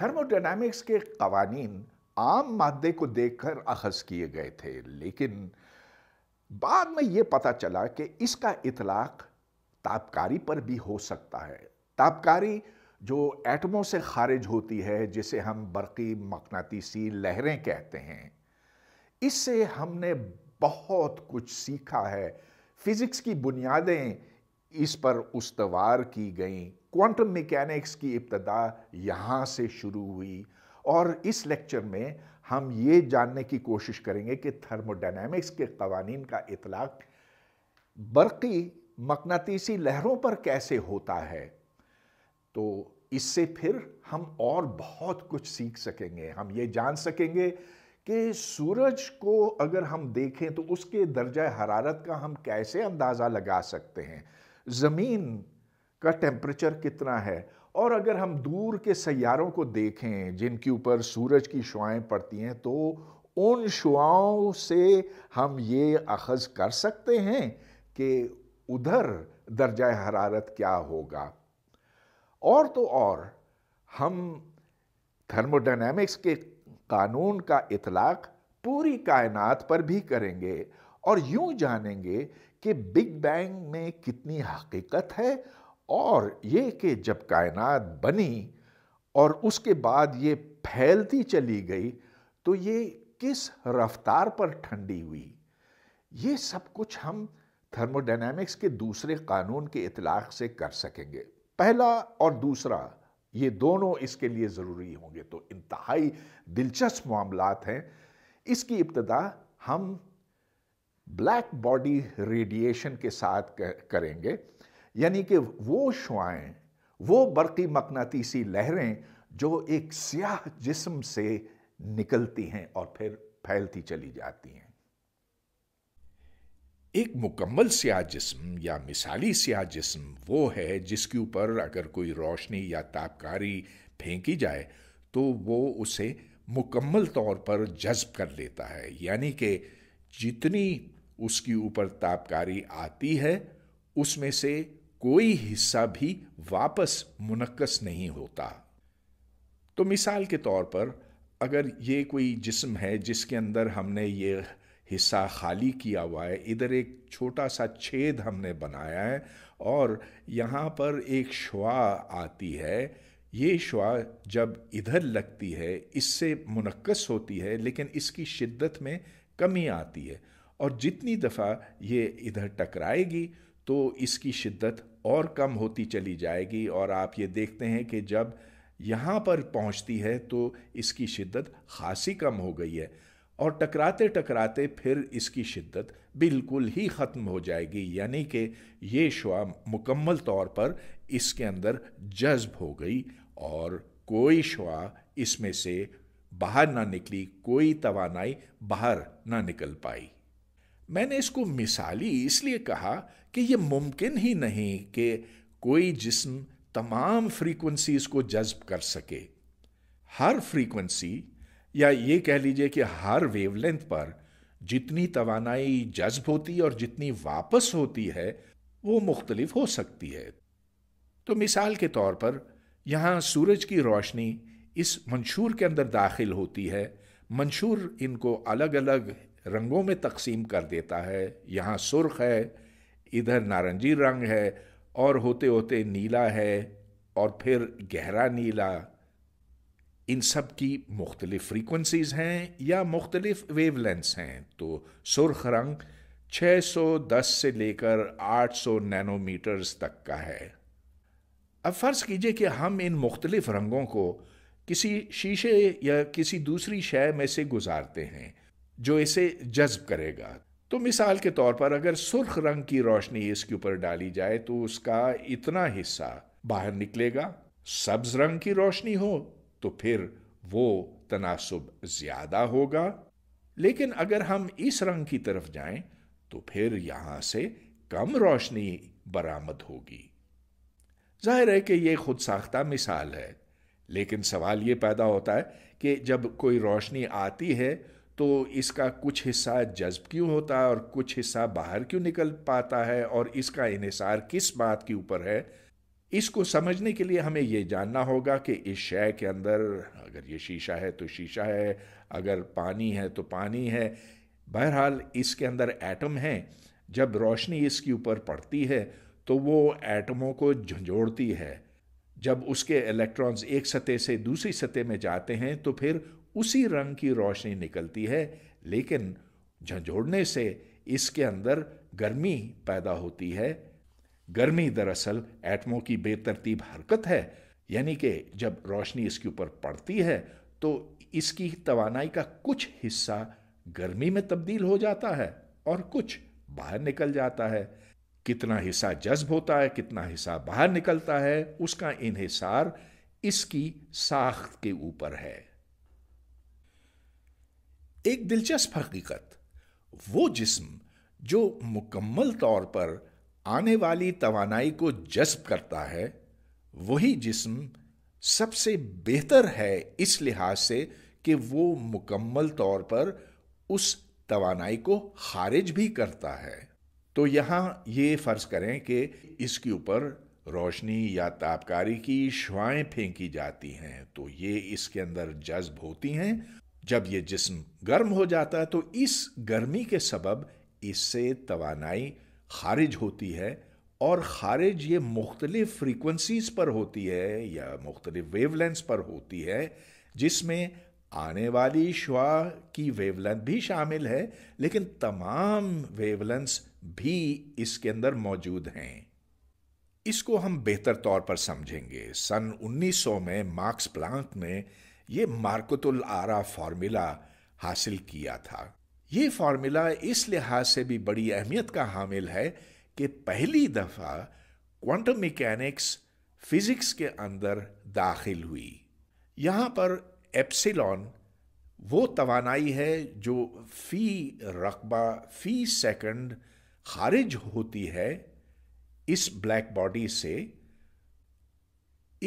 thermodynamics के कवानीन आम मादे को देखकर अखज़ किए गए थे लेकिन बाद में ये पता चला कि इसका इतलाक तापकारी पर भी हो सकता है तापकारी जो एटमों से खारिज होती है जिसे हम बरकी मकनातीसी लहरें कहते हैं इससे हमने बहुत कुछ सीखा है फिज़िक्स की बुनियादें इस पर उसवार की गई क्वांटम मैकेनिक्स की इब्तदा यहाँ से शुरू हुई और इस लेक्चर में हम ये जानने की कोशिश करेंगे कि थर्मोडाइनमिक्स के कवानीन का इतलाक़ बरक़ी मकनातीसी लहरों पर कैसे होता है तो इससे फिर हम और बहुत कुछ सीख सकेंगे हम ये जान सकेंगे कि सूरज को अगर हम देखें तो उसके दर्जा हरारत का हम कैसे अंदाज़ा लगा सकते हैं ज़मीन का टेम्परेचर कितना है और अगर हम दूर के सैारों को देखें जिनके ऊपर सूरज की शुआएँ पड़ती हैं तो उन शुआओं से हम ये अखज़ कर सकते हैं कि उधर दर्जा हरारत क्या होगा और तो और हम थर्मोडाइनमिक्स के कानून का इतलाक़ पूरी कायनात पर भी करेंगे और यूं जानेंगे कि बिग बैंग में कितनी हकीकत है और ये कि जब कायनात बनी और उसके बाद ये फैलती चली गई तो ये किस रफ्तार पर ठंडी हुई ये सब कुछ हम थर्मोडाइनमिक्स के दूसरे कानून के इतलाक़ से कर सकेंगे पहला और दूसरा ये दोनों इसके लिए ज़रूरी होंगे तो इंतहाई दिलचस्प मामला हैं इसकी इब्तदा हम ब्लैक बॉडी रेडिएशन के साथ करेंगे यानी कि वो शुआएं वो बरक़ी मकनातीसी लहरें जो एक स्याह जिस्म से निकलती हैं और फिर फैलती चली जाती हैं एक मुकम्मल स्याह जिस्म या मिसाली स्याह जिस्म वो है जिसके ऊपर अगर कोई रोशनी या तापकारी फेंकी जाए तो वो उसे मुकम्मल तौर पर जज्ब कर लेता है यानी कि जितनी उसके ऊपर तापकारी आती है उसमें से कोई हिस्सा भी वापस मुनक्स नहीं होता तो मिसाल के तौर पर अगर ये कोई जिस्म है जिसके अंदर हमने ये हिस्सा खाली किया हुआ है इधर एक छोटा सा छेद हमने बनाया है और यहाँ पर एक शुआ आती है ये शुआ जब इधर लगती है इससे मुनक्कस होती है लेकिन इसकी शिद्दत में कमी आती है और जितनी दफ़ा ये इधर टकराएगी तो इसकी शिद्दत और कम होती चली जाएगी और आप ये देखते हैं कि जब यहाँ पर पहुँचती है तो इसकी शिद्दत खासी कम हो गई है और टकराते टकराते फिर इसकी शिद्दत बिल्कुल ही ख़त्म हो जाएगी यानी कि ये शुआ मुकम्मल तौर पर इसके अंदर जज्ब हो गई और कोई शुआ इसमें से बाहर ना निकली कोई तवानाई बाहर ना निकल पाई मैंने इसको मिसाली इसलिए कहा कि ये मुमकिन ही नहीं कि कोई जिस्म तमाम फ्रीक्वेंसीज को जज्ब कर सके हर फ्रीक्वेंसी या ये कह लीजिए कि हर वेवलेंथ पर जितनी तवानाई जज्ब होती और जितनी वापस होती है वो मुख्तलिफ हो सकती है तो मिसाल के तौर पर यहाँ सूरज की रोशनी इस मंशूर के अंदर दाखिल होती है मंशूर इनको अलग अलग रंगों में तकसीम कर देता है यहाँ सुर्ख है इधर नारंगी रंग है और होते होते नीला है और फिर गहरा नीला इन सब की मुख्तलिफ फ्रीक्वेंसीज़ हैं या मुख्तलिफ वेवलेंथ्स हैं तो सुर्ख रंग 610 से लेकर 800 नैनोमीटर्स तक का है अब फ़र्ज़ कीजिए कि हम इन मुख्तलिफ रंगों को किसी शीशे या किसी दूसरी शय में से गुजारते हैं जो इसे जज्ब करेगा तो मिसाल के तौर पर अगर सुर्ख रंग की रोशनी इसके ऊपर डाली जाए तो उसका इतना हिस्सा बाहर निकलेगा सब्ज रंग की रोशनी हो तो फिर वो तनासब ज्यादा होगा लेकिन अगर हम इस रंग की तरफ जाएं तो फिर यहां से कम रोशनी बरामद होगी जाहिर है कि ये खुद साख्ता मिसाल है लेकिन सवाल यह पैदा होता है कि जब कोई रोशनी आती है तो इसका कुछ हिस्सा जज्ब क्यों होता है और कुछ हिस्सा बाहर क्यों निकल पाता है और इसका इनसार किस बात के ऊपर है इसको समझने के लिए हमें ये जानना होगा कि इस शय के अंदर अगर ये शीशा है तो शीशा है अगर पानी है तो पानी है बहरहाल इसके अंदर एटम है जब रोशनी इसके ऊपर पड़ती है तो वो एटमों को झंझोड़ती है जब उसके इलेक्ट्रॉन्स एक सतह से दूसरी सतह में जाते हैं तो फिर उसी रंग की रोशनी निकलती है लेकिन झंझोड़ने से इसके अंदर गर्मी पैदा होती है गर्मी दरअसल एटमों की बेतरतीब हरकत है यानी कि जब रोशनी इसके ऊपर पड़ती है तो इसकी तवानाई का कुछ हिस्सा गर्मी में तब्दील हो जाता है और कुछ बाहर निकल जाता है कितना हिस्सा जज्ब होता है कितना हिस्सा बाहर निकलता है उसका इन्हिसार इसकी साख के ऊपर है एक दिलचस्प हकीकत वो जिस्म जो मुकम्मल तौर पर आने वाली तवानाई को जज्ब करता है वही जिस्म सबसे बेहतर है इस लिहाज से कि वो मुकम्मल तौर पर उस तवानाई को खारिज भी करता है तो यहाँ ये फ़र्ज़ करें कि इसके ऊपर रोशनी या तापकारी की शुआएँ फेंकी जाती हैं तो ये इसके अंदर जज्ब होती हैं जब ये जिस्म गर्म हो जाता है तो इस गर्मी के सबब इससे तवानाई खारिज होती है और ख़ारिज ये मुख्तलिफ फ्रीक्वेंसीज़ पर होती है या मुख्तलिफ वेवलेंस पर होती है जिसमें आने वाली शुआ की वेवलेंथ भी शामिल है लेकिन तमाम वेवलेंस भी इसके अंदर मौजूद हैं इसको हम बेहतर तौर पर समझेंगे सन 1900 में मार्क्स प्लांक ने ये मार्कतुल आरा फार्मूला हासिल किया था ये फार्मूला इस लिहाज से भी बड़ी अहमियत का हामिल है कि पहली दफ़ा क्वांटम मैकेनिक्स फिज़िक्स के अंदर दाखिल हुई यहाँ पर एप्सिलॉन वो तवानाई है जो फ़ी रकबा फ़ी सेकंड खारिज होती है इस ब्लैक बॉडी से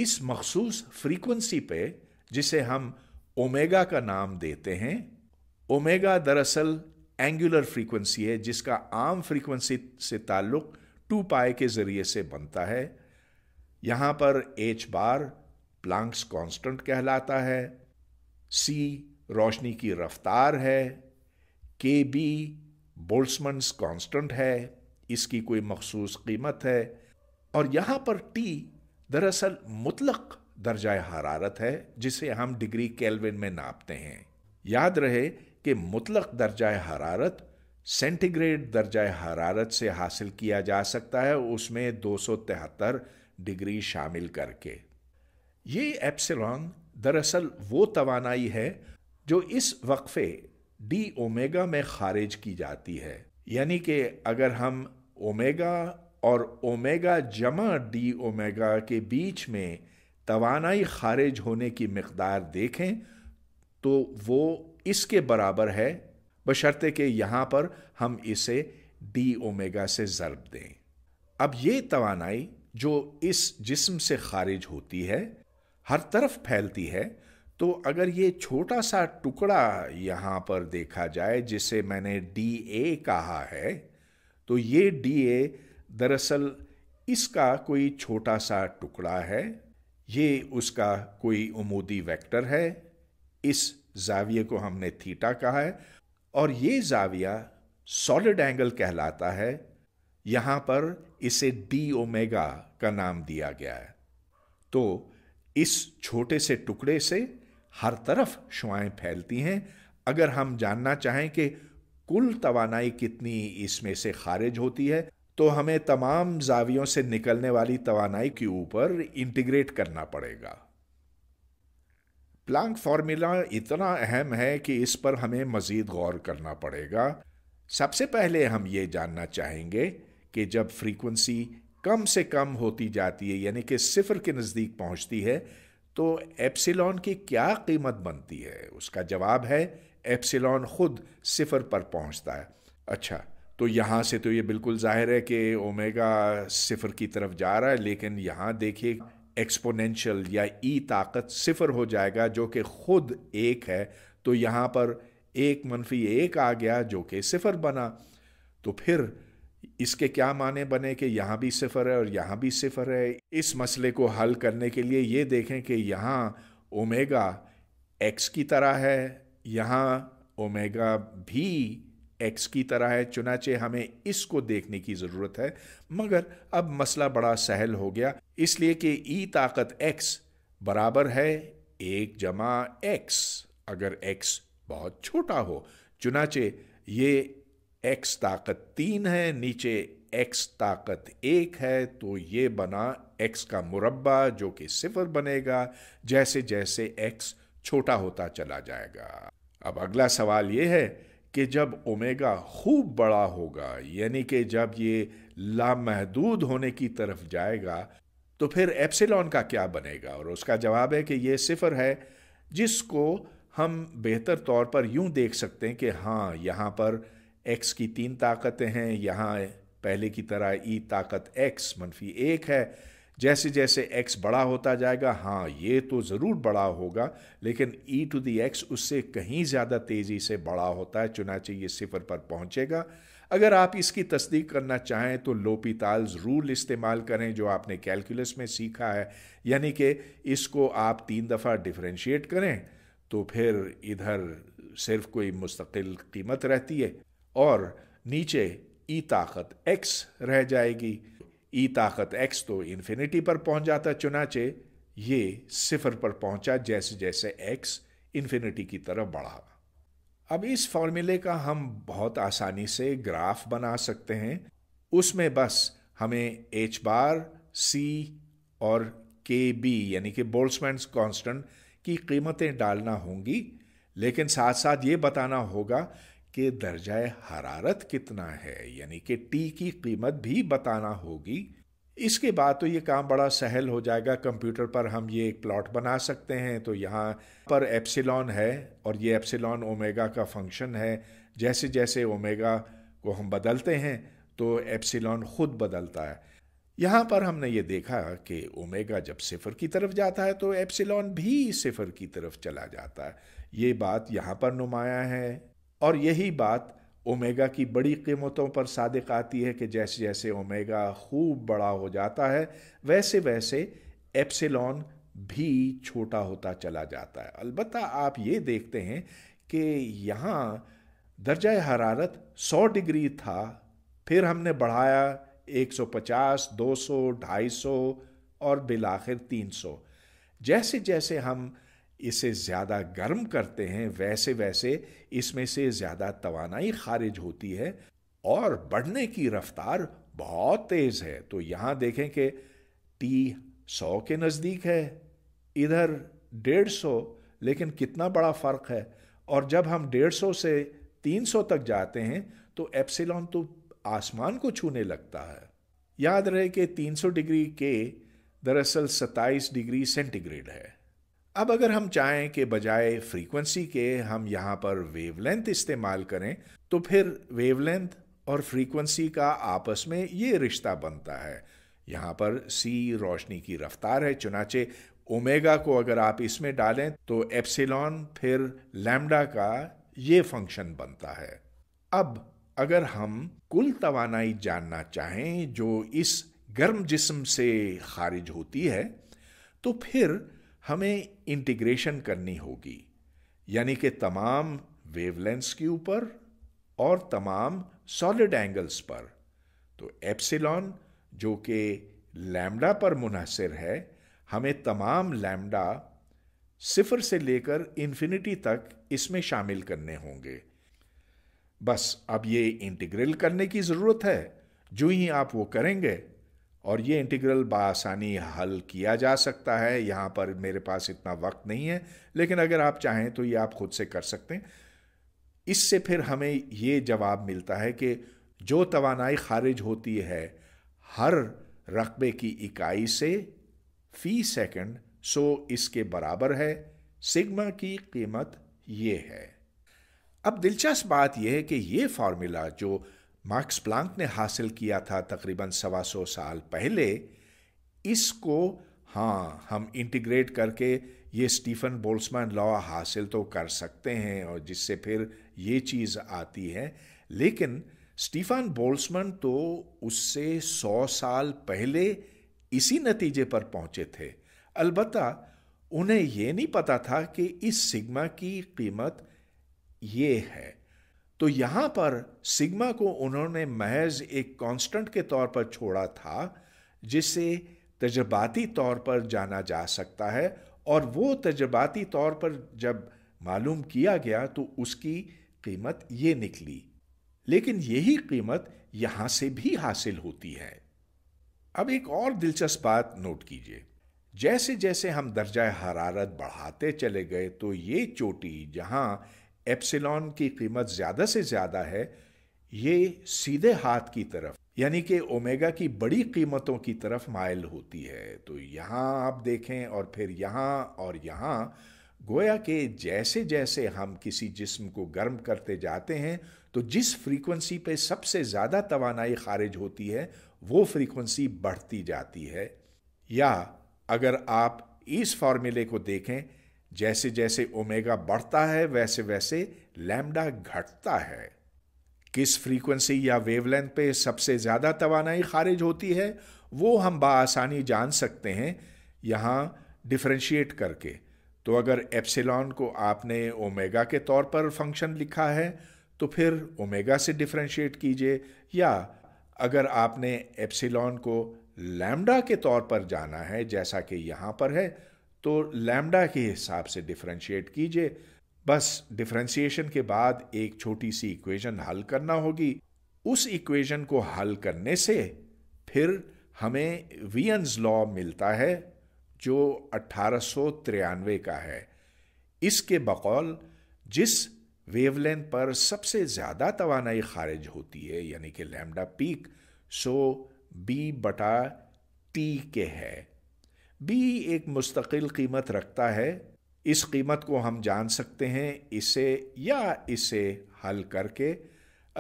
इस मखसूस फ्रीक्वेंसी पे जिसे हम ओमेगा का नाम देते हैं ओमेगा दरअसल एंगुलर फ्रीक्वेंसी है जिसका आम फ्रीक्वेंसी से ताल्लुक टू पाए के ज़रिए से बनता है यहाँ पर एच बार प्लांक्स कांस्टेंट कहलाता है सी रोशनी की रफ्तार है के बी बोल्समंस कांस्टेंट है इसकी कोई मखसूस कीमत है और यहाँ पर टी दरअसल मुतलक दर्जा हरारत है जिसे हम डिग्री केल्विन में नापते हैं याद रहे कि मुतलक दर्जा हरारत सेंटीग्रेड दर्जा हरारत से हासिल किया जा सकता है उसमें दो डिग्री शामिल करके ये एप्सिलॉन दरअसल वो तवानाई है जो इस वक्फे डी ओमेगा में खारिज की जाती है यानी कि अगर हम ओमेगा और ओमेगा जमा डी ओमेगा के बीच में तोानाई खारिज होने की मकदार देखें तो वो इसके बराबर है बशर्ते के यहाँ पर हम इसे डी ओमेगा से ज़रब दें अब ये तोानाई जो इस जिस्म से खारिज होती है हर तरफ फैलती है तो अगर ये छोटा सा टुकड़ा यहाँ पर देखा जाए जिसे मैंने डी ए कहा है तो ये डी ए दरअसल इसका कोई छोटा सा टुकड़ा है ये उसका कोई उमूदी वेक्टर है इस जाविये को हमने थीटा कहा है और ये जाविया सॉलिड एंगल कहलाता है यहाँ पर इसे डी ओमेगा का नाम दिया गया है तो इस छोटे से टुकड़े से हर तरफ शुआएं फैलती हैं अगर हम जानना चाहें कि कुल तवानाई कितनी इसमें से खारिज होती है तो हमें तमाम जावियों से निकलने वाली तवानाई के ऊपर इंटीग्रेट करना पड़ेगा प्लांक फॉर्मूला इतना अहम है कि इस पर हमें मज़ीद गौर करना पड़ेगा सबसे पहले हम ये जानना चाहेंगे कि जब फ्रीक्वेंसी कम से कम होती जाती है यानी कि सिफर के नज़दीक पहुंचती है तो एप्सिलॉन की क्या कीमत बनती है उसका जवाब है एप्सिलॉन खुद सिफर पर पहुंचता है अच्छा तो यहाँ से तो ये बिल्कुल जाहिर है कि ओमेगा सिफर की तरफ जा रहा है लेकिन यहाँ देखिए एक्सपोनेंशियल या ई e ताकत सिफर हो जाएगा जो कि खुद एक है तो यहाँ पर एक मनफी एक आ गया जो कि सिफर बना तो फिर इसके क्या माने बने कि यहाँ भी सिफर है और यहाँ भी सिफर है इस मसले को हल करने के लिए ये देखें कि यहाँ ओमेगा एक्स की तरह है यहाँ ओमेगा भी एक्स की तरह है चुनाचे हमें इसको देखने की ज़रूरत है मगर अब मसला बड़ा सहल हो गया इसलिए कि ई ताकत एक्स बराबर है एक जमा एक्स अगर एक्स बहुत छोटा हो चुनाचे ये एक्स ताकत तीन है नीचे एक्स ताकत एक है तो ये बना एक्स का मुरब्बा जो कि सिफर बनेगा जैसे जैसे एक्स छोटा होता चला जाएगा अब अगला सवाल यह है कि जब ओमेगा खूब बड़ा होगा यानी कि जब ये लामहदूद होने की तरफ जाएगा तो फिर एप्सिलॉन का क्या बनेगा और उसका जवाब है कि ये सिफर है जिसको हम बेहतर तौर पर यूं देख सकते हैं कि हाँ यहाँ पर एक्स की तीन ताकतें हैं यहाँ पहले की तरह ई e ताकत एक्स मनफी एक है जैसे जैसे एक्स बड़ा होता जाएगा हाँ ये तो ज़रूर बड़ा होगा लेकिन ई टू दी एक्स उससे कहीं ज़्यादा तेज़ी से बड़ा होता है चुनाचे ये सिफर पर पहुँचेगा अगर आप इसकी तस्दीक करना चाहें तो लोपीताल रूल इस्तेमाल करें जो आपने कैलकुलस में सीखा है यानी कि इसको आप तीन दफ़ा डिफ्रेंशिएट करें तो फिर इधर सिर्फ कोई मुस्तकिल कीमत रहती है और नीचे ई e ताकत एक्स रह जाएगी ई ताकत एक्स तो इन्फिनिटी पर पहुंच जाता चुनाचे ये सिफर पर पहुंचा जैसे जैसे एक्स इन्फिनिटी की तरफ बढ़ा अब इस फॉर्मूले का हम बहुत आसानी से ग्राफ बना सकते हैं उसमें बस हमें एच बार सी और के बी यानी कि बोल्समैन कांस्टेंट की कीमतें डालना होंगी लेकिन साथ साथ ये बताना होगा के दर्जा हरारत कितना है यानी कि टी की कीमत भी बताना होगी इसके बाद तो ये काम बड़ा सहल हो जाएगा कंप्यूटर पर हम ये एक प्लॉट बना सकते हैं तो यहाँ पर एप्सिलॉन है और ये एप्सिलॉन ओमेगा का फंक्शन है जैसे जैसे ओमेगा को हम बदलते हैं तो एप्सिलॉन खुद बदलता है यहाँ पर हमने ये देखा कि ओमेगा जब सिफर की तरफ जाता है तो एप्सिलॉन भी सिफर की तरफ चला जाता है ये बात यहाँ पर नुमाया है और यही बात ओमेगा की बड़ी कीमतों पर सादिक आती है कि जैसे जैसे ओमेगा खूब बड़ा हो जाता है वैसे वैसे एप्सिलॉन भी छोटा होता चला जाता है अलबत् आप ये देखते हैं कि यहाँ दर्जा हरारत 100 डिग्री था फिर हमने बढ़ाया 150, 200, 250 और बिलाखिर 300 जैसे जैसे हम इसे ज़्यादा गर्म करते हैं वैसे वैसे इसमें से ज़्यादा तोानाई खारिज होती है और बढ़ने की रफ्तार बहुत तेज़ है तो यहाँ देखें कि टी सौ के नज़दीक है इधर डेढ़ सौ लेकिन कितना बड़ा फ़र्क है और जब हम डेढ़ सौ से तीन सौ तक जाते हैं तो एप्सिलॉन तो आसमान को छूने लगता है याद रहे कि तीन सौ डिग्री के दरअसल सत्ताईस डिग्री सेंटीग्रेड है अब अगर हम चाहें कि बजाय फ्रीक्वेंसी के हम यहाँ पर वेवलेंथ इस्तेमाल करें तो फिर वेवलेंथ और फ्रीक्वेंसी का आपस में ये रिश्ता बनता है यहाँ पर सी रोशनी की रफ्तार है चुनाचे ओमेगा को अगर आप इसमें डालें तो एप्सिलॉन फिर लैम्डा का ये फंक्शन बनता है अब अगर हम कुल तवानाई जानना चाहें जो इस गर्म जिस्म से खारिज होती है तो फिर हमें इंटीग्रेशन करनी होगी यानी कि तमाम वेवलेंस के ऊपर और तमाम सॉलिड एंगल्स पर तो एप्सिलॉन जो कि लैम्डा पर मुनहसर है हमें तमाम लैम्डा सिफर से लेकर इन्फिनिटी तक इसमें शामिल करने होंगे बस अब ये इंटीग्रल करने की ज़रूरत है जो ही आप वो करेंगे और ये इंटीग्रल बसानी हल किया जा सकता है यहाँ पर मेरे पास इतना वक्त नहीं है लेकिन अगर आप चाहें तो ये आप खुद से कर सकते हैं इससे फिर हमें ये जवाब मिलता है कि जो तोानाई खारिज होती है हर रकबे की इकाई से फ़ी सेकंड सो इसके बराबर है सिग्मा की कीमत ये है अब दिलचस्प बात यह है कि ये फार्मूला जो मार्क्स प्लांक ने हासिल किया था तकरीबन सवा सौ साल पहले इसको हाँ हम इंटीग्रेट करके ये स्टीफन बोल्समैन लॉ हासिल तो कर सकते हैं और जिससे फिर ये चीज़ आती है लेकिन स्टीफन बोल्समैन तो उससे सौ साल पहले इसी नतीजे पर पहुंचे थे अलबत् उन्हें ये नहीं पता था कि इस सिग्मा की कीमत ये है तो यहाँ पर सिग्मा को उन्होंने महज एक कांस्टेंट के तौर पर छोड़ा था जिसे तजर्बाती तौर पर जाना जा सकता है और वो तजर्बाती तौर पर जब मालूम किया गया तो उसकी कीमत ये निकली लेकिन यही कीमत यहां से भी हासिल होती है अब एक और दिलचस्प बात नोट कीजिए जैसे जैसे हम दर्जा हरारत बढ़ाते चले गए तो ये चोटी जहाँ एप्सिलॉन की कीमत ज़्यादा से ज़्यादा है ये सीधे हाथ की तरफ यानी कि ओमेगा की बड़ी कीमतों की तरफ माइल होती है तो यहाँ आप देखें और फिर यहाँ और यहाँ गोया के जैसे जैसे हम किसी जिस्म को गर्म करते जाते हैं तो जिस फ्रीक्वेंसी पे सबसे ज़्यादा तोानाई खारिज होती है वो फ्रीक्वेंसी बढ़ती जाती है या अगर आप इस फार्मूले को देखें जैसे जैसे ओमेगा बढ़ता है वैसे वैसे लैम्डा घटता है किस फ्रीक्वेंसी या वेवलेंथ पे सबसे ज़्यादा तोानाई खारिज होती है वो हम बसानी जान सकते हैं यहाँ डिफ्रेंशिएट करके तो अगर एप्सिलॉन को आपने ओमेगा के तौर पर फंक्शन लिखा है तो फिर ओमेगा से डिफ्रेंशिएट कीजिए या अगर आपने एप्सिलॉन को लैम्डा के तौर पर जाना है जैसा कि यहाँ पर है तो लैम्डा के हिसाब से डिफ्रेंशिएट कीजिए बस डिफ्रेंशिएशन के बाद एक छोटी सी इक्वेशन हल करना होगी उस इक्वेशन को हल करने से फिर हमें वियंस लॉ मिलता है जो अट्ठारह का है इसके बकौल जिस वेवलेंथ पर सबसे ज़्यादा तोानाई खारिज होती है यानी कि लैम्डा पीक सो बी बटा टी के है भी एक मुस्तकिल कीमत रखता है इस कीमत को हम जान सकते हैं इसे या इसे हल करके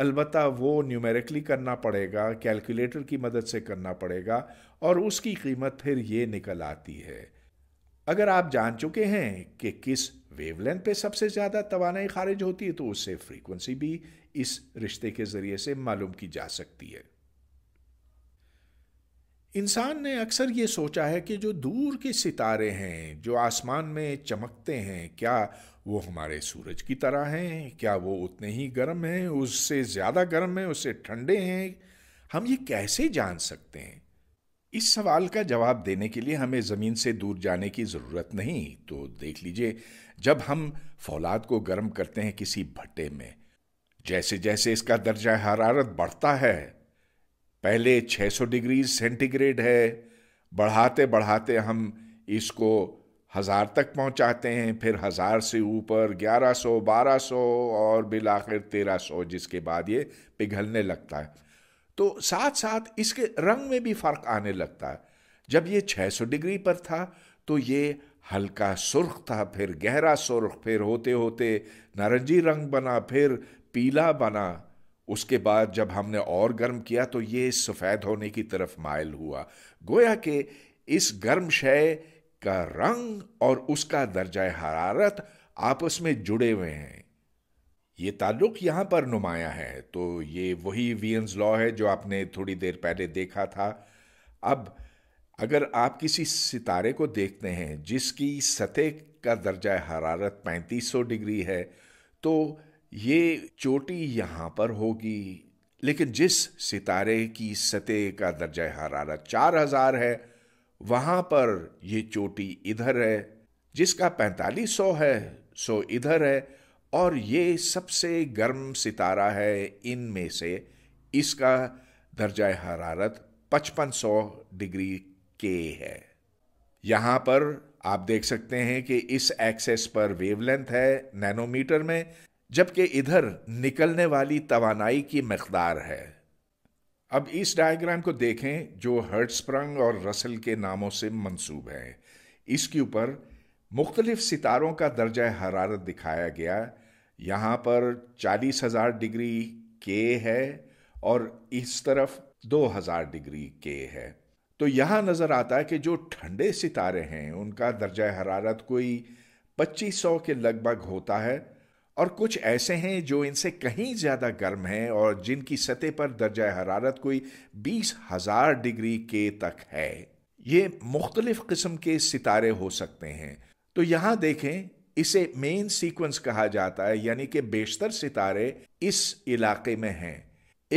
अलबत् वो न्यूमेरिकली करना पड़ेगा कैलकुलेटर की मदद से करना पड़ेगा और उसकी कीमत फिर ये निकल आती है अगर आप जान चुके हैं कि किस वेवलेंथ पे सबसे ज़्यादा तोानाई खारिज होती है तो उससे फ्रीक्वेंसी भी इस रिश्ते के ज़रिए से मालूम की जा सकती है इंसान ने अक्सर ये सोचा है कि जो दूर के सितारे हैं जो आसमान में चमकते हैं क्या वो हमारे सूरज की तरह हैं क्या वो उतने ही गर्म हैं उससे ज़्यादा गर्म हैं उससे ठंडे हैं हम ये कैसे जान सकते हैं इस सवाल का जवाब देने के लिए हमें ज़मीन से दूर जाने की ज़रूरत नहीं तो देख लीजिए जब हम फौलाद को गर्म करते हैं किसी भट्टे में जैसे जैसे इसका दर्जा हरारत बढ़ता है पहले 600 डिग्री सेंटीग्रेड है बढ़ाते बढ़ाते हम इसको हज़ार तक पहुंचाते हैं फिर हज़ार से ऊपर 1100, 1200 और आखिर तेरह जिसके बाद ये पिघलने लगता है तो साथ साथ इसके रंग में भी फ़र्क आने लगता है जब ये 600 डिग्री पर था तो ये हल्का सुर्ख था फिर गहरा सुर्ख फिर होते होते नारंगी रंग बना फिर पीला बना उसके बाद जब हमने और गर्म किया तो ये सफ़ेद होने की तरफ मायल हुआ गोया कि इस गर्म शय का रंग और उसका दर्जा हरारत आपस में जुड़े हुए हैं ये ताल्लुक यहां पर नुमाया है तो ये वही वियंस लॉ है जो आपने थोड़ी देर पहले देखा था अब अगर आप किसी सितारे को देखते हैं जिसकी सतह का दर्जा हरारत 3500 डिग्री है तो ये चोटी यहां पर होगी लेकिन जिस सितारे की सतह का दर्जा हरारत चार हजार है वहां पर ये चोटी इधर है जिसका पैंतालीस सौ है सो इधर है और ये सबसे गर्म सितारा है इनमें से इसका दर्जा हरारत पचपन सौ डिग्री के है यहां पर आप देख सकते हैं कि इस एक्सेस पर वेवलेंथ है नैनोमीटर में जबकि इधर निकलने वाली तवानाई की मकदार है अब इस डायग्राम को देखें जो हर्ट्सप्रंग और रसल के नामों से मंसूब है इसके ऊपर मुख्तलिफ सितारों का दर्जा हरारत दिखाया गया यहाँ पर चालीस हज़ार डिग्री के है और इस तरफ दो हज़ार डिग्री के है तो यहाँ नज़र आता है कि जो ठंडे सितारे हैं उनका दर्जा हरारत कोई पच्चीस सौ के लगभग होता है और कुछ ऐसे हैं जो इनसे कहीं ज़्यादा गर्म हैं और जिनकी सतह पर दर्जा हरारत कोई बीस हज़ार डिग्री के तक है ये मुख्तलिफ़ किस्म के सितारे हो सकते हैं तो यहाँ देखें इसे मेन सीक्वेंस कहा जाता है यानी कि बेशतर सितारे इस इलाके में हैं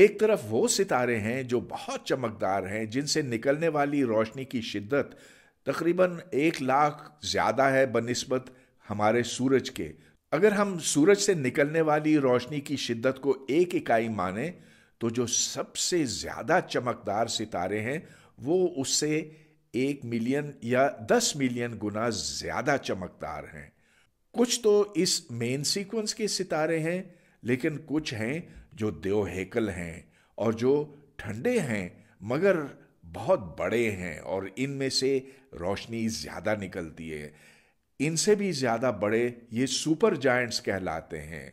एक तरफ वो सितारे हैं जो बहुत चमकदार हैं जिनसे निकलने वाली रोशनी की शिद्दत तकरीबन एक लाख ज़्यादा है बनस्बत हमारे सूरज के अगर हम सूरज से निकलने वाली रोशनी की शिद्दत को एक इकाई माने तो जो सबसे ज़्यादा चमकदार सितारे हैं वो उससे एक मिलियन या दस मिलियन गुना ज़्यादा चमकदार हैं कुछ तो इस मेन सीक्वेंस के सितारे हैं लेकिन कुछ हैं जो देवहेकल हैं और जो ठंडे हैं मगर बहुत बड़े हैं और इनमें से रोशनी ज़्यादा निकलती है इनसे भी ज़्यादा बड़े ये सुपर जायंट्स कहलाते हैं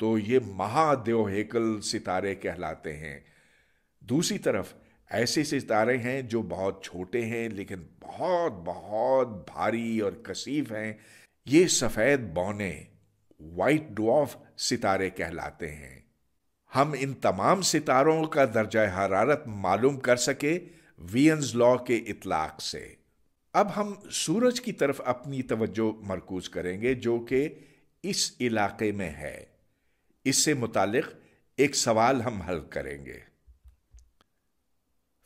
तो ये महादेवहेकल सितारे कहलाते हैं दूसरी तरफ ऐसे सितारे हैं जो बहुत छोटे हैं लेकिन बहुत बहुत भारी और कसीफ हैं ये सफ़ेद बौने वाइट डॉफ सितारे कहलाते हैं हम इन तमाम सितारों का दर्जा हरारत मालूम कर सके वियंस लॉ के इतलाक से अब हम सूरज की तरफ अपनी तवज्जो मरकूज करेंगे जो कि इस इलाके में है इससे मुतक एक सवाल हम हल करेंगे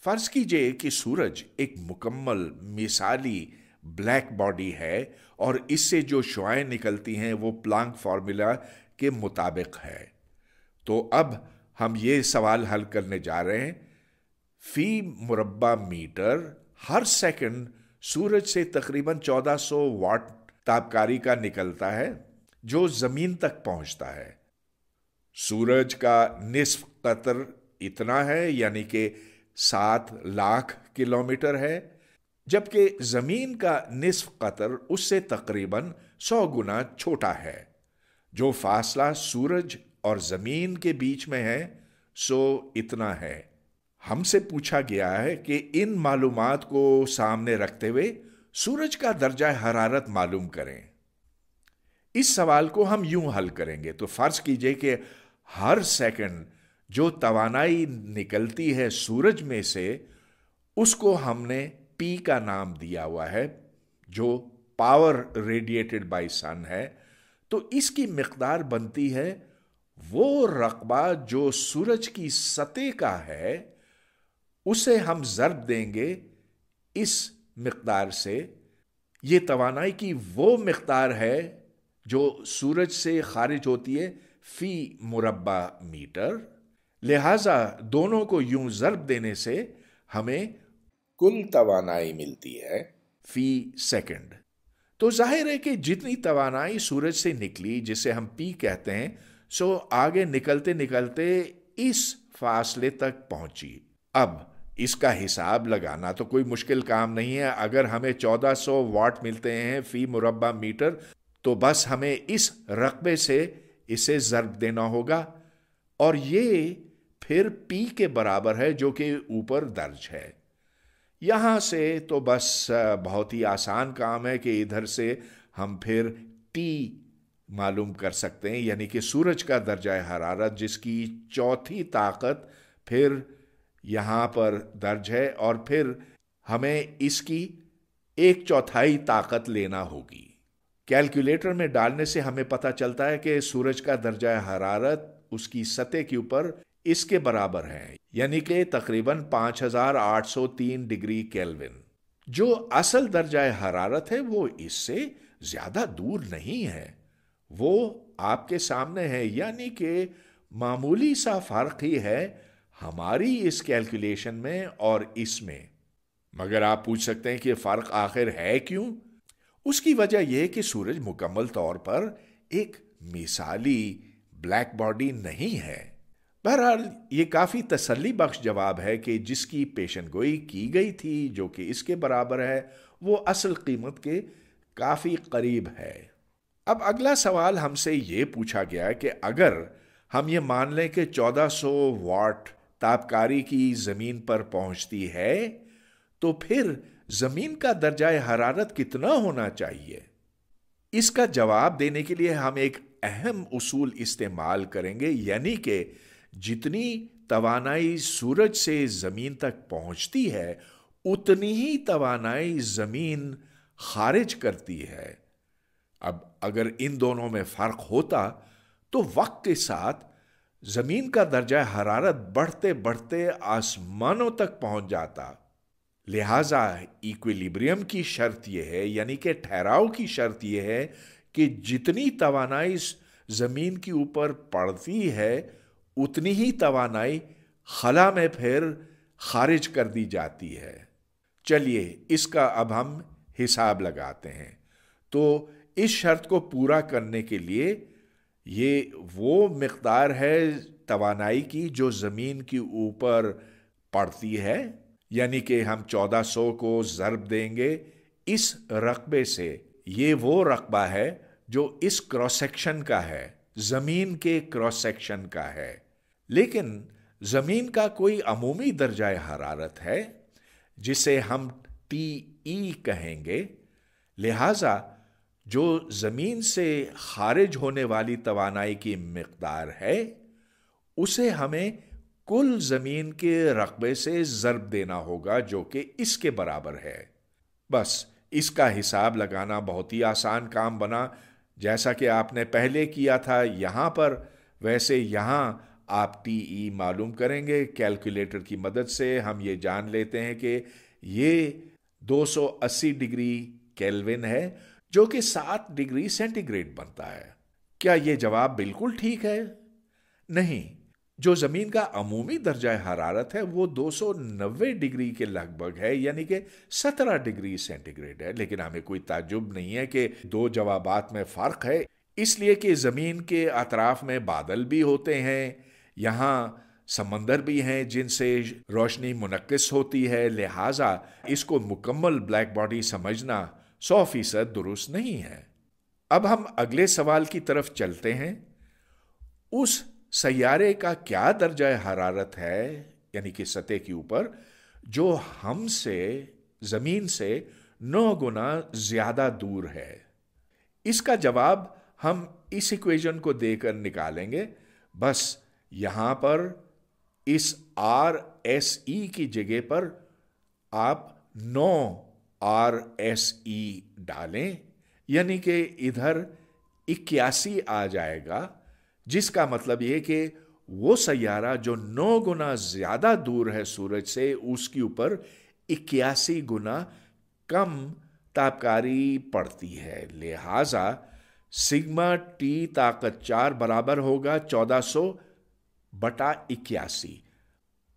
फ़र्ज़ कीजिए कि सूरज एक मुकम्मल मिसाली ब्लैक बॉडी है और इससे जो शुआएँ निकलती हैं वो प्लांक फार्मूला के मुताबिक है तो अब हम ये सवाल हल करने जा रहे हैं फ़ी मुरबा मीटर हर सेकंड सूरज से तकरीबन 1400 वाट तापकारी का निकलता है जो ज़मीन तक पहुंचता है सूरज का निस्फ कतर इतना है यानी कि सात लाख किलोमीटर है जबकि ज़मीन का निस्फ कतर उससे तकरीबन सौ गुना छोटा है जो फासला सूरज और ज़मीन के बीच में है सो इतना है हमसे पूछा गया है कि इन मालूम को सामने रखते हुए सूरज का दर्जा हरारत मालूम करें इस सवाल को हम यूं हल करेंगे तो फर्ज कीजिए कि हर सेकंड जो तवानाई निकलती है सूरज में से उसको हमने पी का नाम दिया हुआ है जो पावर रेडिएटेड बाय सन है तो इसकी मकदार बनती है वो रकबा जो सूरज की सतह का है उसे हम ज़रब देंगे इस मकदार से ये तोानाई की वो मकदार है जो सूरज से खारिज होती है फ़ी मुरबा मीटर लिहाजा दोनों को यूं ज़रब देने से हमें कुल तोानाई मिलती है फ़ी सेकेंड तो जाहिर है कि जितनी तोानाई सूरज से निकली जिसे हम पी कहते हैं सो आगे निकलते निकलते इस फासले तक पहुंची अब इसका हिसाब लगाना तो कोई मुश्किल काम नहीं है अगर हमें 1400 वाट मिलते हैं फी मुरबा मीटर तो बस हमें इस रकबे से इसे ज़र्ब देना होगा और ये फिर पी के बराबर है जो कि ऊपर दर्ज है यहाँ से तो बस बहुत ही आसान काम है कि इधर से हम फिर टी मालूम कर सकते हैं यानी कि सूरज का दर्जा हरारत जिसकी चौथी ताकत फिर यहाँ पर दर्ज है और फिर हमें इसकी एक चौथाई ताकत लेना होगी कैलकुलेटर में डालने से हमें पता चलता है कि सूरज का दर्जा हरारत उसकी सतह के ऊपर इसके बराबर है यानी कि तकरीबन 5803 डिग्री केल्विन जो असल दर्जा हरारत है वो इससे ज़्यादा दूर नहीं है वो आपके सामने है यानी कि मामूली सा फ़र्क ही है हमारी इस कैलकुलेशन में और इसमें मगर आप पूछ सकते हैं कि फर्क आखिर है क्यों उसकी वजह यह कि सूरज मुकम्मल तौर पर एक मिसाली ब्लैक बॉडी नहीं है बहरहाल ये काफ़ी तसल्ली बख्श जवाब है कि जिसकी पेशन गोई की गई थी जो कि इसके बराबर है वो असल कीमत के काफ़ी करीब है अब अगला सवाल हमसे ये पूछा गया कि अगर हम ये मान लें कि 1400 वाट तापकारी की जमीन पर पहुंचती है तो फिर जमीन का दर्जा हरारत कितना होना चाहिए इसका जवाब देने के लिए हम एक अहम उसूल इस्तेमाल करेंगे यानी कि जितनी तवानाई सूरज से ज़मीन तक पहुंचती है उतनी ही तवानाई ज़मीन खारिज करती है अब अगर इन दोनों में फ़र्क होता तो वक्त के साथ ज़मीन का दर्जा हरारत बढ़ते बढ़ते आसमानों तक पहुंच जाता लिहाजा इक्विलिब्रियम की शर्त यह है यानी कि ठहराव की शर्त यह है कि जितनी तवानाई ज़मीन के ऊपर पड़ती है उतनी ही तोानाई खला में फिर खारिज कर दी जाती है चलिए इसका अब हम हिसाब लगाते हैं तो इस शर्त को पूरा करने के लिए ये वो मकदार है तोानाई की जो ज़मीन के ऊपर पड़ती है यानी कि हम 1400 को ज़रब देंगे इस रकबे से ये वो रकबा है जो इस क्रॉस सेक्शन का है ज़मीन के क्रॉस सेक्शन का है लेकिन ज़मीन का कोई अमूमी दर्जा हरारत है जिसे हम टी ई कहेंगे लिहाजा जो ज़मीन से खारिज होने वाली तोानाई की मकदार है उसे हमें कुल ज़मीन के रकबे से ज़रब देना होगा जो कि इसके बराबर है बस इसका हिसाब लगाना बहुत ही आसान काम बना जैसा कि आपने पहले किया था यहाँ पर वैसे यहाँ आप टी ई मालूम करेंगे कैलकुलेटर की मदद से हम ये जान लेते हैं कि ये 280 डिग्री केल्विन है जो कि सात डिग्री सेंटीग्रेड बनता है क्या यह जवाब बिल्कुल ठीक है नहीं जो ज़मीन का अमूमी दर्जा हरारत है वो 290 डिग्री के लगभग है यानी कि 17 डिग्री सेंटीग्रेड है लेकिन हमें कोई ताजुब नहीं है कि दो जवाब में फ़र्क है इसलिए कि ज़मीन के अतराफ में बादल भी होते हैं यहाँ समंदर भी हैं जिनसे रोशनी मुनकस होती है लिहाजा इसको मुकम्मल ब्लैक बॉडी समझना सौ फीसद दुरुस्त नहीं है अब हम अगले सवाल की तरफ चलते हैं उस सैारे का क्या दर्जा हरारत है यानी कि सतह के ऊपर जो हमसे ज़मीन से नौ गुना ज़्यादा दूर है इसका जवाब हम इस इक्वेशन को देकर निकालेंगे बस यहां पर इस आर एस ई की जगह पर आप नौ आर एस ई डालें यानी कि इधर इक्यासी आ जाएगा जिसका मतलब ये कि वो सैारा जो नौ गुना ज़्यादा दूर है सूरज से उसके ऊपर इक्यासी गुना कम तापकारी पड़ती है लिहाजा सिग्मा टी ताकत चार बराबर होगा चौदह सौ बटा इक्यासी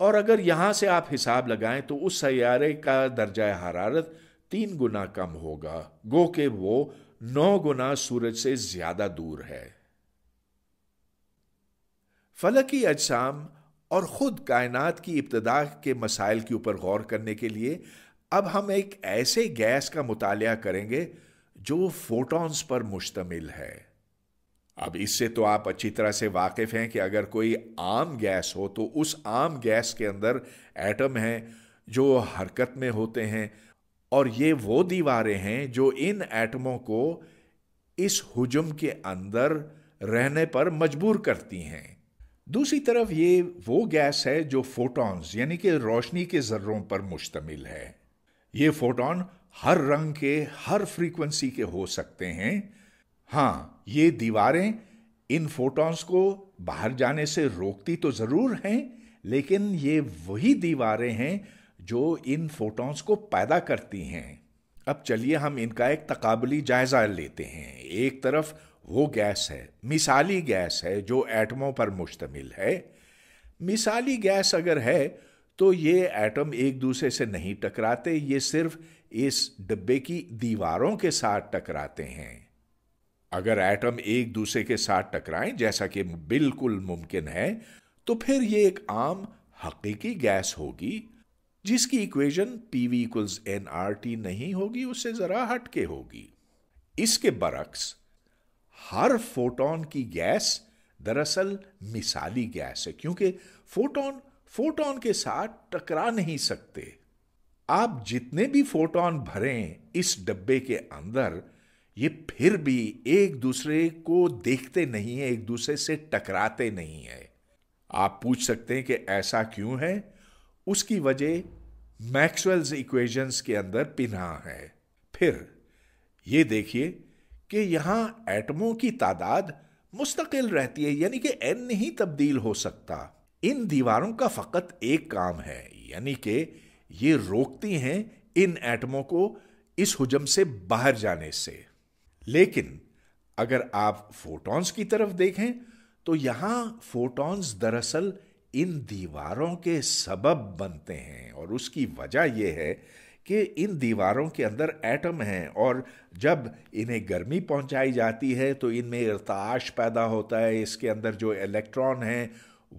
और अगर यहाँ से आप हिसाब लगाएं तो उस सैारे का दर्जा हरारत तीन गुना कम होगा गो के वो नौ गुना सूरज से ज्यादा दूर है फलकी अजसाम और खुद कायनात की इब्तदा के मसाइल के ऊपर गौर करने के लिए अब हम एक ऐसे गैस का मुताया करेंगे जो फोटॉन्स पर मुश्तमिल है अब इससे तो आप अच्छी तरह से वाकिफ़ हैं कि अगर कोई आम गैस हो तो उस आम गैस के अंदर एटम हैं जो हरकत में होते हैं और ये वो दीवारें हैं जो इन एटमों को इस हजम के अंदर रहने पर मजबूर करती हैं दूसरी तरफ ये वो गैस है जो फोटॉन्स यानी कि रोशनी के ज़र्रों पर मुश्तमिल है ये फोटॉन हर रंग के हर फ्रीक्वेंसी के हो सकते हैं हाँ ये दीवारें इन फोटॉन्स को बाहर जाने से रोकती तो ज़रूर हैं लेकिन ये वही दीवारें हैं जो इन फोटॉन्स को पैदा करती हैं अब चलिए हम इनका एक तकबली जायज़ा लेते हैं एक तरफ वो गैस है मिसाली गैस है जो एटमों पर मुश्तमिल है मिसाली गैस अगर है तो ये एटम एक दूसरे से नहीं टकराते ये सिर्फ इस डिब्बे की दीवारों के साथ टकराते हैं अगर एटम एक दूसरे के साथ टकराएं जैसा कि बिल्कुल मुमकिन है तो फिर ये एक आम हकीकी गैस होगी जिसकी equation P V equals N R T नहीं होगी उससे जरा हटके होगी इसके बरक्स हर फोटोन की गैस दरअसल मिसाली गैस है क्योंकि फोटोन फोटोन के साथ टकरा नहीं सकते आप जितने भी फोटोन भरें इस डब्बे के अंदर ये फिर भी एक दूसरे को देखते नहीं है एक दूसरे से टकराते नहीं है आप पूछ सकते हैं कि ऐसा क्यों है उसकी वजह मैक्सवेल्स इक्वेशंस के अंदर पिन्हा है फिर ये देखिए कि यहां एटमों की तादाद मुस्तकिल रहती है यानी कि एन नहीं तब्दील हो सकता इन दीवारों का फ़कत एक काम है यानी कि ये रोकती हैं इन एटमों को इस हुजम से बाहर जाने से लेकिन अगर आप फोटॉन्स की तरफ देखें तो यहां फोटॉन्स दरअसल इन दीवारों के सबब बनते हैं और उसकी वजह यह है कि इन दीवारों के अंदर एटम हैं और जब इन्हें गर्मी पहुंचाई जाती है तो इनमें इरताश पैदा होता है इसके अंदर जो इलेक्ट्रॉन हैं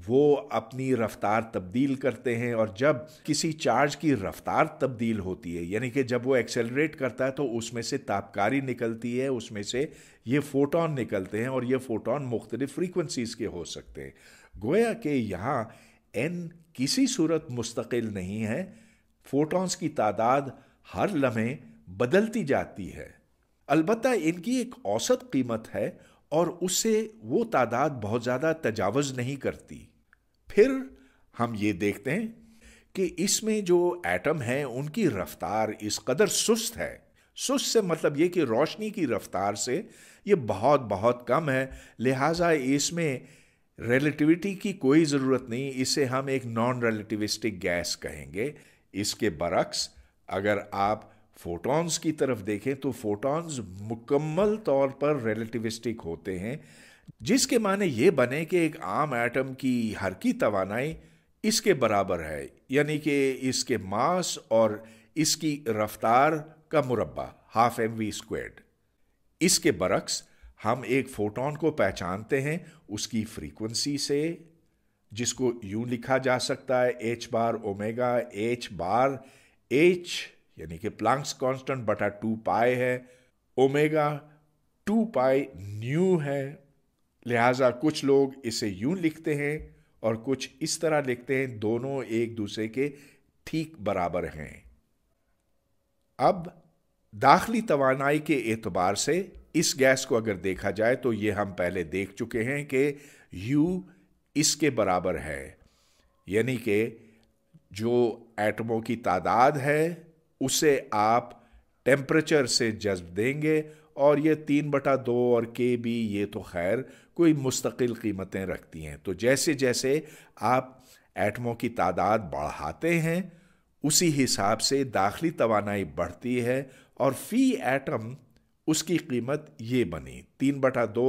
वो अपनी रफ्तार तब्दील करते हैं और जब किसी चार्ज की रफ्तार तब्दील होती है यानी कि जब वो एक्सेलरेट करता है तो उसमें से तापकारी निकलती है उसमें से ये फोटोन निकलते हैं और ये फोटोन मुख्तलिफ़ फ्रीक्वेंसीज़ के हो सकते हैं गोया कि यहाँ एन किसी सूरत मुस्तकिल नहीं है फोटॉन्स की तादाद हर लम्हे बदलती जाती है अलबत् इनकी एक औसत कीमत है और उससे वो तादाद बहुत ज़्यादा तजावज़ नहीं करती फिर हम ये देखते हैं कि इसमें जो एटम हैं उनकी रफ्तार इस कदर सुस्त है सुस्त से मतलब ये कि रोशनी की रफ्तार से ये बहुत बहुत कम है लिहाजा इसमें रिलेटिविटी की कोई ज़रूरत नहीं इसे हम एक नॉन रिलेटिविस्टिक गैस कहेंगे इसके बरक्स अगर आप फोटॉन्स की तरफ देखें तो फोटॉन्स मुकम्मल तौर पर रिलेटिविस्टिक होते हैं जिसके माने ये बने कि एक आम एटम की हर की तोानाई इसके बराबर है यानी कि इसके मास और इसकी रफ्तार का मुरबा हाफ एम वी स्क्वेड इसके बरक्स हम एक फोटोन को पहचानते हैं उसकी फ्रीक्वेंसी से जिसको यूं लिखा जा सकता है H bar omega H bar H यानी कि प्लांक्स कांस्टेंट बटा टू पाए है ओमेगा टू पाई न्यू है लिहाजा कुछ लोग इसे यूं लिखते हैं और कुछ इस तरह लिखते हैं दोनों एक दूसरे के ठीक बराबर हैं अब दाखिली तोानाई के एतबार से इस गैस को अगर देखा जाए तो ये हम पहले देख चुके हैं कि U इसके बराबर है यानी कि जो एटमों की तादाद है उसे आप टेम्परेचर से जज्ब देंगे और ये तीन बटा दो और के बी ये तो खैर कोई मुस्तकिल कीमतें रखती हैं तो जैसे जैसे आप एटमों की तादाद बढ़ाते हैं उसी हिसाब से दाखिली तोानाई बढ़ती है और फ़ी एटम उसकी कीमत ये बनी तीन बटा दो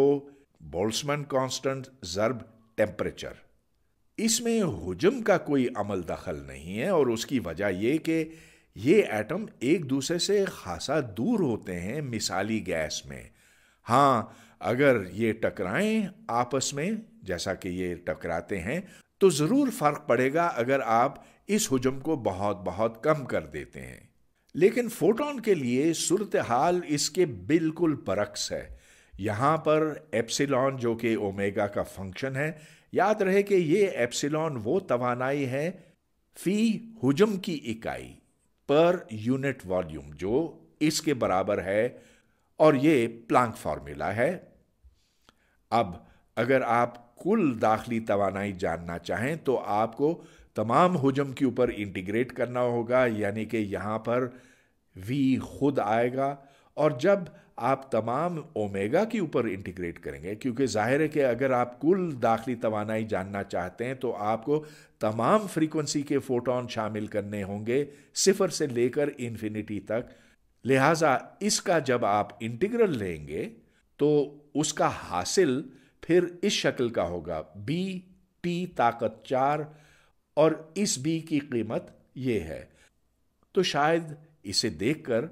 बोल्समैन कांस्टेंट जर्ब टेम्परेचर इसमें हजम का कोई अमल दखल नहीं है और उसकी वजह यह कि ये एटम एक दूसरे से खासा दूर होते हैं मिसाली गैस में हाँ अगर ये टकराएं आपस में जैसा कि ये टकराते हैं तो ज़रूर फ़र्क पड़ेगा अगर आप इस हजम को बहुत बहुत कम कर देते हैं लेकिन फोटोन के लिए सूरत हाल इसके बिल्कुल परक्स है यहाँ पर एप्सिलॉन जो कि ओमेगा का फंक्शन है याद रहे कि ये एप्सिलॉन वो तवानाई है फी हुजम की इकाई पर यूनिट वॉल्यूम जो इसके बराबर है और ये प्लांक फॉर्मूला है अब अगर आप कुल दाखिली तवानाई जानना चाहें तो आपको तमाम हजम के ऊपर इंटीग्रेट करना होगा यानी कि यहाँ पर वी खुद आएगा और जब आप तमाम ओमेगा के ऊपर इंटीग्रेट करेंगे क्योंकि जाहिर है कि अगर आप कुल दाखिली तोानाई जानना चाहते हैं तो आपको तमाम फ्रीक्वेंसी के फोटोन शामिल करने होंगे सिफर से लेकर इन्फिनिटी तक लिहाजा इसका जब आप इंटीग्रल लेंगे तो उसका हासिल फिर इस शक्ल का होगा बी टी ताकत चार और इस बी की कीमत ये है तो शायद इसे देखकर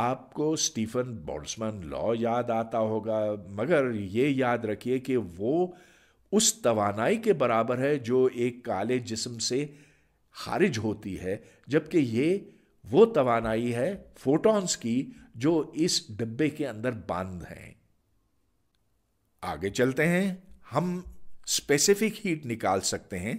आपको स्टीफन बॉल्समैन लॉ याद आता होगा मगर ये याद रखिए कि वो उस तवानाई के बराबर है जो एक काले जिस्म से खारिज होती है जबकि ये वो तवानाई है फोटॉन्स की जो इस डिब्बे के अंदर बंद हैं आगे चलते हैं हम स्पेसिफिक हीट निकाल सकते हैं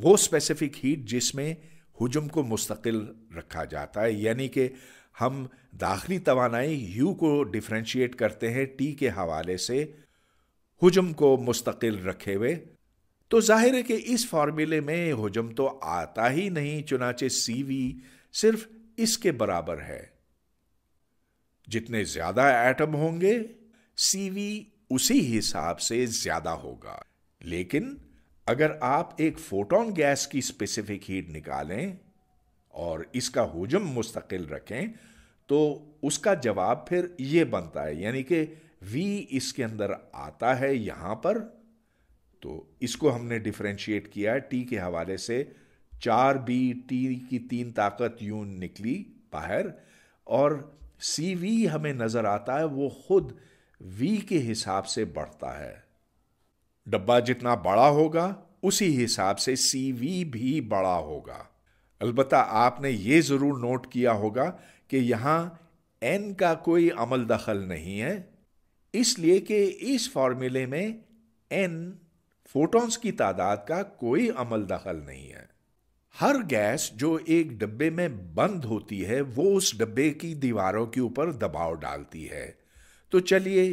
वो स्पेसिफिक हीट जिसमें हुजुम को मुस्तकिल रखा जाता है यानी कि हम दाखिली तोानाई यू को डिफ्रेंशिएट करते हैं टी के हवाले से हुजम को मुस्तकिल रखे हुए तो जाहिर है कि इस फार्मूले में हुजम तो आता ही नहीं चुनाचे सी वी सिर्फ इसके बराबर है जितने ज्यादा एटम होंगे सी वी उसी हिसाब से ज्यादा होगा लेकिन अगर आप एक फोटोन गैस की स्पेसिफिक हीट निकालें और इसका हजम मुस्तकिल रखें तो उसका जवाब फिर ये बनता है यानी कि v इसके अंदर आता है यहाँ पर तो इसको हमने डिफ्रेंशिएट किया है टी के हवाले से चार बी टी की तीन ताकत यूं निकली बाहर और सी वी हमें नज़र आता है वो खुद वी के हिसाब से बढ़ता है डब्बा जितना बड़ा होगा उसी हिसाब से सीवी भी बड़ा होगा अलबत् आपने ये ज़रूर नोट किया होगा कि यहां एन का कोई अमल दखल नहीं है इसलिए कि इस फॉर्मूले में एन फोटॉन्स की तादाद का कोई अमल दखल नहीं है हर गैस जो एक डब्बे में बंद होती है वो उस डब्बे की दीवारों के ऊपर दबाव डालती है तो चलिए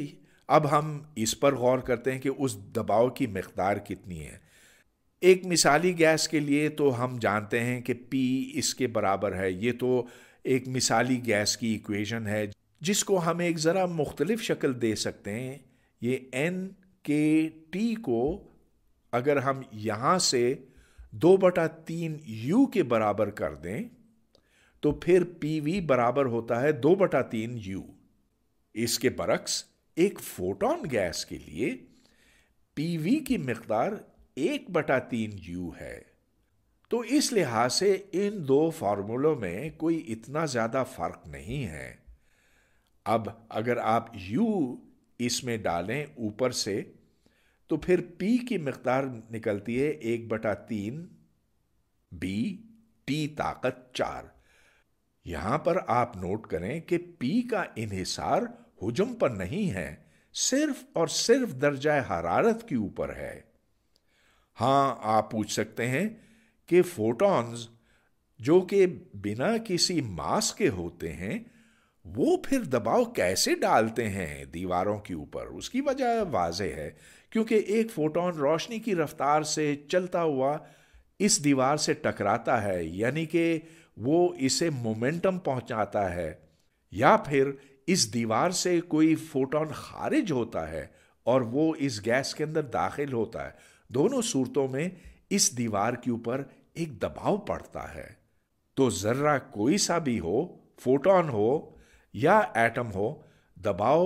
अब हम इस पर गौर करते हैं कि उस दबाव की मकदार कितनी है एक मिसाली गैस के लिए तो हम जानते हैं कि पी इसके बराबर है ये तो एक मिसाली गैस की इक्वेशन है जिसको हम एक ज़रा मुख्तलिफ शक्ल दे सकते हैं ये एन के टी को अगर हम यहाँ से दो बटा तीन यू के बराबर कर दें तो फिर पी वी बराबर होता है दो बटा तीन यू इसके बरक्स एक फोटोन गैस के लिए पीवी की मकदार एक बटा तीन यू है तो इस लिहाज से इन दो फार्मूलों में कोई इतना ज़्यादा फ़र्क नहीं है अब अगर आप U इसमें डालें ऊपर से तो फिर P की मकदार निकलती है एक बटा तीन बी टी ताकत चार यहां पर आप नोट करें कि P का इन्हिसार हुजम पर नहीं है सिर्फ और सिर्फ दर्जा हरारत के ऊपर है हाँ आप पूछ सकते हैं कि फोटॉन्स जो कि बिना किसी मास के होते हैं वो फिर दबाव कैसे डालते हैं दीवारों के ऊपर उसकी वजह वाजे है क्योंकि एक फोटोन रोशनी की रफ्तार से चलता हुआ इस दीवार से टकराता है यानी कि वो इसे मोमेंटम पहुंचाता है या फिर इस दीवार से कोई फोटोन खारिज होता है और वो इस गैस के अंदर दाखिल होता है दोनों सूरतों में इस दीवार के ऊपर एक दबाव पड़ता है तो जर्रा कोई सा भी हो फोटोन हो या एटम हो दबाव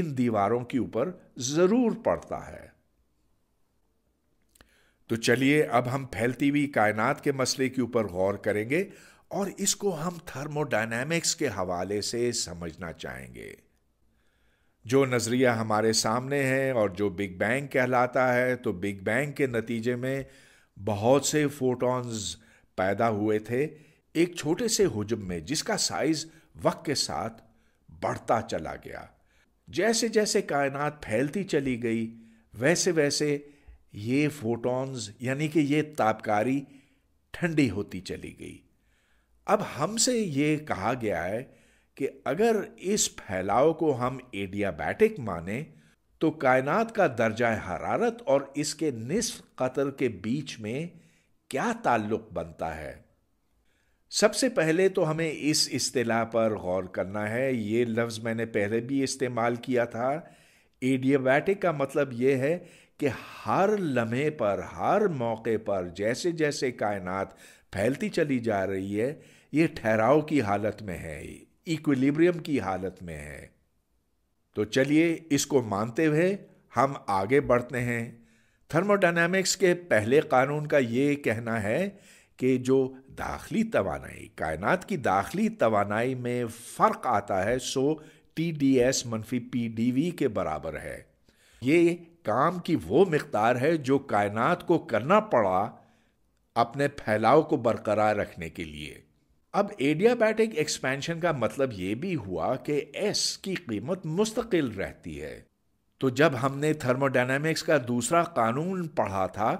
इन दीवारों के ऊपर जरूर पड़ता है तो चलिए अब हम फैलती हुई कायनात के मसले के ऊपर गौर करेंगे और इसको हम थर्मोडायनेमिक्स के हवाले से समझना चाहेंगे जो नज़रिया हमारे सामने है और जो बिग बैंग कहलाता है तो बिग बैंग के नतीजे में बहुत से फोटॉन्स पैदा हुए थे एक छोटे से हजम में जिसका साइज वक्त के साथ बढ़ता चला गया जैसे जैसे कायनात फैलती चली गई वैसे वैसे ये फोटॉन्स यानी कि ये तापकारी ठंडी होती चली गई अब हमसे ये कहा गया है कि अगर इस फैलाव को हम एडियाबैटिक माने तो कायनात का दर्जा हरारत और इसके निसफ कतर के बीच में क्या ताल्लुक बनता है सबसे पहले तो हमें इस अतलाह पर गौर करना है ये लफ्ज़ मैंने पहले भी इस्तेमाल किया था एडियाबैटिक का मतलब ये है कि हर लम्हे पर हर मौके पर जैसे जैसे कायनात फैलती चली जा रही है ये ठहराव की हालत में है इक्विलिब्रियम की हालत में है तो चलिए इसको मानते हुए हम आगे बढ़ते हैं थर्मोडाइनमिक्स के पहले कानून का ये कहना है कि जो दाखिली तोानाई कायनात की दाखिली तोानाई में फ़र्क आता है सो टी डी एस मनफी पी डी वी के बराबर है ये काम की वो मकदार है जो कायनात को करना पड़ा अपने फैलाव को बरकरार रखने के लिए अब एडियाबैटिक एक्सपेंशन का मतलब ये भी हुआ कि एस की कीमत मुस्तकिल रहती है तो जब हमने थर्मोडाइनमिक्स का दूसरा कानून पढ़ा था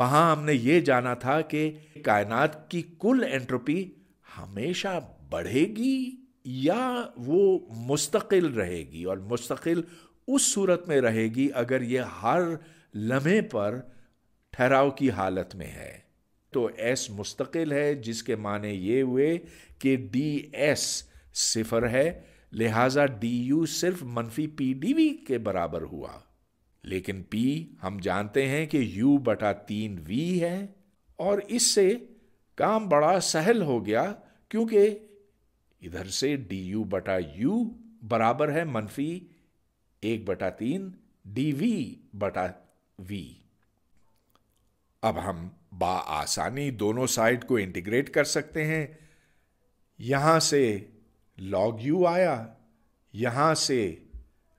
वहां हमने ये जाना था कि कायनात की कुल एंट्रोपी हमेशा बढ़ेगी या वो मुस्तकिल रहेगी और मुस्तकिल उस सूरत में रहेगी अगर ये हर लम्हे पर ठहराव की हालत में है तो एस मुस्तकिल है जिसके माने ये हुए कि डी एस सिफर है लिहाजा डी यू सिर्फ मनफी पी डी वी के बराबर हुआ लेकिन पी हम जानते हैं कि यू बटा तीन वी है और इससे काम बड़ा सहल हो गया क्योंकि इधर से डी यू बटा यू बराबर है मनफी एक बटा तीन डी वी बटा वी अब हम आसानी दोनों साइड को इंटीग्रेट कर सकते हैं यहां से लॉग यू आया यहां से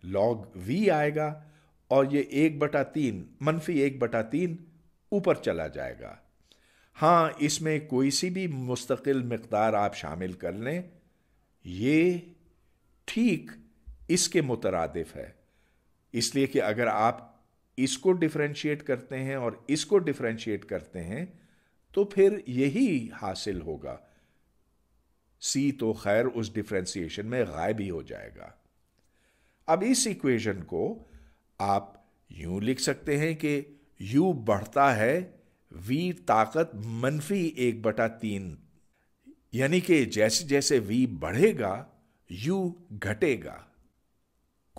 लॉग वी आएगा और ये एक बटा तीन मनफी एक बटा तीन ऊपर चला जाएगा हाँ इसमें कोई सी भी मुस्तकिल मकदार आप शामिल कर लें ये ठीक इसके मुतरदफ है इसलिए कि अगर आप इसको डिफ्रेंशिएट करते हैं और इसको डिफ्रेंशिएट करते हैं तो फिर यही हासिल होगा सी तो खैर उस डिफ्रेंसिएशन में गायब ही हो जाएगा अब इस इक्वेशन को आप यूं लिख सकते हैं कि यू बढ़ता है वी ताकत मनफी एक बटा तीन यानी कि जैसे जैसे वी बढ़ेगा यू घटेगा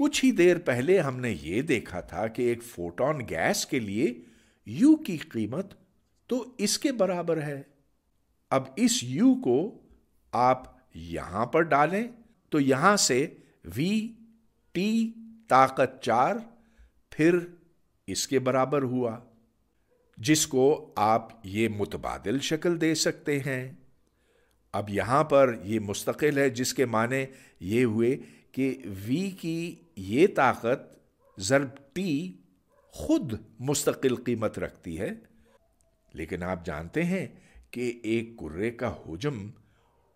कुछ ही देर पहले हमने ये देखा था कि एक फोटोन गैस के लिए U की कीमत तो इसके बराबर है अब इस U को आप यहां पर डालें तो यहां से V T ताकत चार फिर इसके बराबर हुआ जिसको आप ये मुतबादल शक्ल दे सकते हैं अब यहां पर ये मुस्तकिल है जिसके माने ये हुए कि V की ये ताकत ज़रब टी खुद मुस्तकिल कीमत रखती है लेकिन आप जानते हैं कि एक कुर्रे का हजम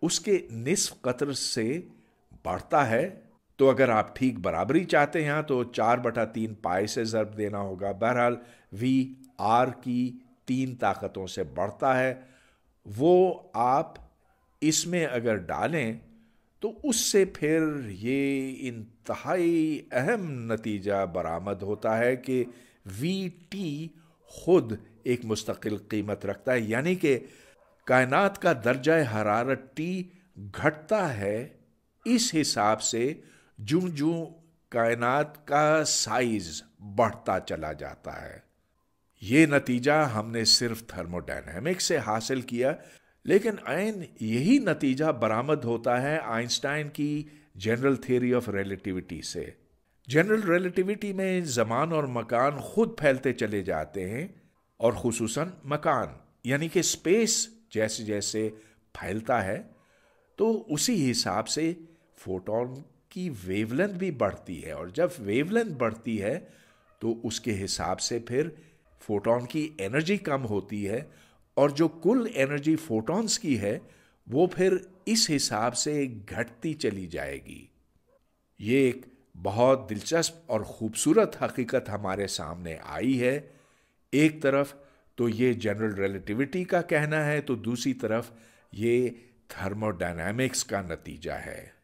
उसके निसफ कतर से बढ़ता है तो अगर आप ठीक बराबरी चाहते हैं तो चार बटा तीन पाए से ज़रब देना होगा बहरहाल वी आर की तीन ताकतों से बढ़ता है वो आप इसमें अगर डालें तो उससे फिर ये इंतहाई अहम नतीजा बरामद होता है कि वी टी खुद एक मुस्तकिल कीमत रखता है यानी कि कायनात का दर्जा हरारत टी घटता है इस हिसाब से जूं जूं कायनात का साइज बढ़ता चला जाता है ये नतीजा हमने सिर्फ थर्मोडायनेमिक से हासिल किया लेकिन आयन यही नतीजा बरामद होता है आइंस्टाइन की जनरल थ्योरी ऑफ रिलेटिविटी से जनरल रिलेटिविटी में जमान और मकान खुद फैलते चले जाते हैं और खसूस मकान यानी कि स्पेस जैसे जैसे फैलता है तो उसी हिसाब से फोटोन की वेवलेंथ भी बढ़ती है और जब वेवलेंथ बढ़ती है तो उसके हिसाब से फिर फोटोन की एनर्जी कम होती है और जो कुल एनर्जी फोटॉन्स की है वो फिर इस हिसाब से घटती चली जाएगी ये एक बहुत दिलचस्प और ख़ूबसूरत हकीकत हमारे सामने आई है एक तरफ तो ये जनरल रिलेटिविटी का कहना है तो दूसरी तरफ ये थर्मोडायनामिक्स का नतीजा है